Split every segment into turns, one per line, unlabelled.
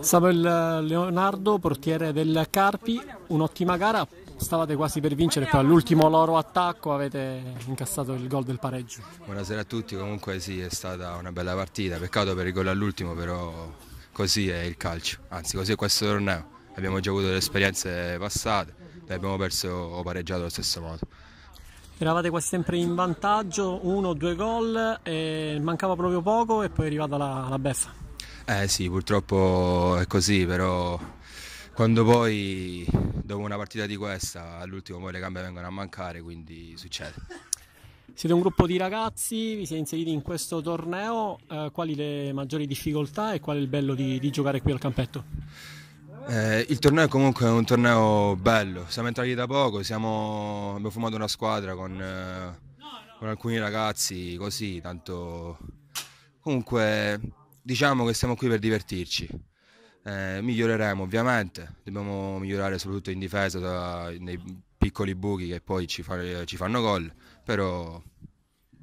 Samuel Leonardo, portiere del Carpi, un'ottima gara, stavate quasi per vincere, però all'ultimo loro attacco avete incassato il gol del pareggio.
Buonasera a tutti, comunque sì, è stata una bella partita, peccato per il gol all'ultimo, però così è il calcio, anzi così è questo torneo, abbiamo già avuto delle esperienze passate e abbiamo perso o pareggiato allo stesso modo.
Eravate quasi sempre in vantaggio, uno o due gol, mancava proprio poco e poi è arrivata la, la
beffa. Eh sì, purtroppo è così, però quando poi dopo una partita di questa all'ultimo poi le gambe vengono a mancare, quindi succede.
Siete un gruppo di ragazzi, vi siete inseriti in questo torneo, eh, quali le maggiori difficoltà e qual è il bello di, di giocare qui al campetto?
Eh, il torneo comunque è un torneo bello, siamo entrati da poco, siamo, abbiamo formato una squadra con, eh, con alcuni ragazzi così, tanto comunque diciamo che siamo qui per divertirci. Eh, miglioreremo ovviamente, dobbiamo migliorare soprattutto in difesa da, nei piccoli buchi che poi ci, fa, ci fanno gol, però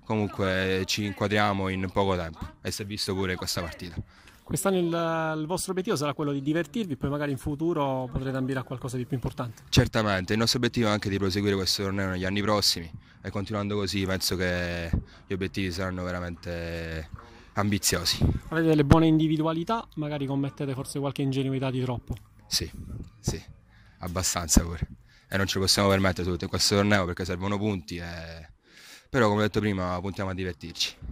comunque ci inquadriamo in poco tempo e si è visto pure questa partita.
Quest'anno il, il, vostro obiettivo sarà quello di divertirvi, poi magari in futuro potrete ambire a qualcosa di più importante.
Certamente, il nostro obiettivo è anche di proseguire questo torneo negli anni prossimi e continuando così penso che gli obiettivi saranno veramente ambiziosi.
Avete delle buone individualità, magari commettete forse qualche ingenuità di troppo.
Sì, sì, abbastanza pure. E non ci possiamo permettere tutto in questo torneo perché servono punti, e... Eh. però come ho detto prima puntiamo a divertirci.